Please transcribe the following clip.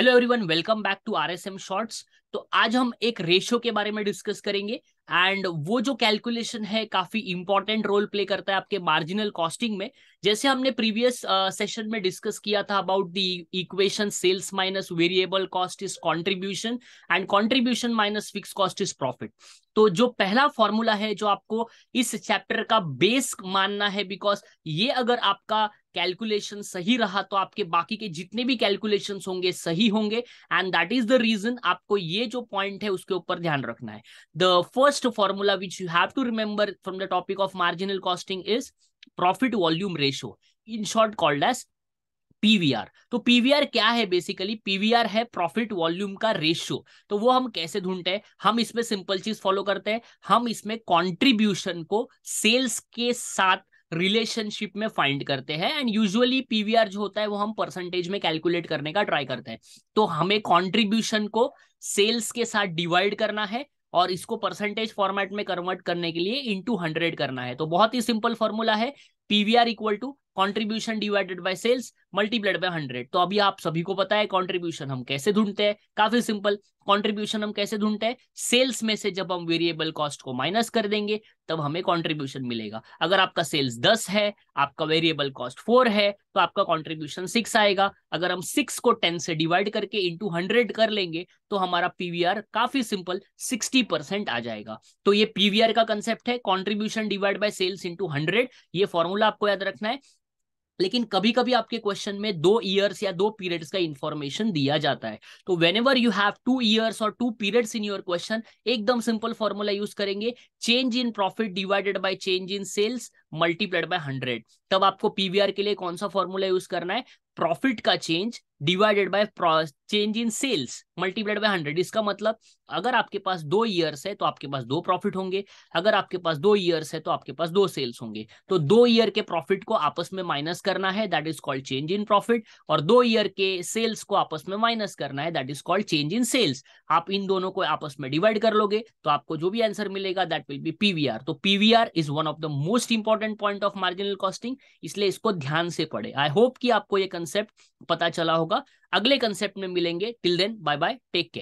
hello everyone welcome back to RSM shorts तो आज हम एक रेशियो के बारे में डिस्कस करेंगे एंड वो जो कैलकुलेशन है काफी इंपॉर्टेंट रोल प्ले करता है आपके मार्जिनल कॉस्टिंग में जैसे हमने प्रीवियस सेशन uh, में डिस्कस किया था about the equation sales minus variable cost is contribution and contribution minus fix cost is profit तो जो पहला फॉर्मूला है जो आपको इस चैप्टर का बेस मानना है बिकॉज ये अगर आपका कैलकुलेशन सही रहा तो आपके बाकी के जितने भी कैलकुलेशन होंगे सही होंगे and that is the reason आपको ये जो पॉइंट है उसके ऊपर ध्यान रखना है the first formula which you have to remember from the topic of marginal costing is profit volume ratio in short called as PVR तो पीवीआर क्या है बेसिकली पीवीआर है प्रॉफिट वॉल्यूम का रेशियो तो वो हम कैसे ढूंढते हैं हम इसमें सिंपल चीज फॉलो करते हैं हम इसमें कंट्रीब्यूशन को सेल्स के साथ रिलेशनशिप में फाइंड करते हैं एंड यूजुअली पीवीआर जो होता है वो हम परसेंटेज में कैलकुलेट करने का ट्राई करते हैं तो हमें कंट्रीब्यूशन को सेल्स के साथ डिवाइड करना है और इसको परसेंटेज फॉर्मेट में कन्वर्ट करने के लिए इनटू हंड्रेड करना है तो बहुत ही सिंपल फॉर्मूला है PVR equal to contribution divided by sales multiplied by hundred तो अभी आप सभी को पता है कॉन्ट्रीब्यूशन हम कैसे ढूंढते हैं काफी सिंपल कॉन्ट्रीब्यूशन हम कैसे ढूंढते हैं सेल्स में से जब हम वेरिएबल कॉस्ट को माइनस कर देंगे तब हमें कॉन्ट्रीब्यूशन मिलेगा अगर आपका सेल्स दस है आपका वेरिएबल कॉस्ट फोर है तो आपका कॉन्ट्रीब्यूशन सिक्स आएगा अगर हम सिक्स को टेन से डिवाइड करके इंटू हंड्रेड कर लेंगे तो हमारा पीवीआर काफी सिंपल सिक्सटी परसेंट आ जाएगा तो ये पीवीआर का कंसेप्ट है contribution divide by sales into hundred ये फॉर्मूला आपको याद रखना है लेकिन कभी कभी आपके क्वेश्चन में दो ईयर्स या दो पीरियड्स का इंफॉर्मेशन दिया जाता है तो whenever you have two years or two periods in your question एकदम सिंपल फॉर्मूला यूज करेंगे change in profit divided by change in sales multiplied by hundred तब आपको पीवीआर के लिए कौन सा फॉर्मूला यूज करना है प्रॉफिट का change divided by change in sales multiplied by hundred इसका मतलब अगर आपके पास दो ईयर्स है तो आपके पास दो प्रॉफिट होंगे अगर आपके पास दो ईयर्स है तो आपके पास दो सेल्स होंगे तो दो ईयर के प्रॉफिट को आपस में माइनस करना है that is called change in profit और दो ईयर के सेल्स को आपस में माइनस करना है that is called change in sales आप इन दोनों को आपस में डिवाइड कर लोगे तो आपको जो भी आंसर मिलेगा दैट विल बी पीवीआर तो PVR is one of the most important point of marginal costing इसलिए इसको ध्यान से पढ़े आई होप कि आपको ये कंसेप्ट पता चला होगा होगा अगले कंसेप्ट में मिलेंगे till then bye bye take care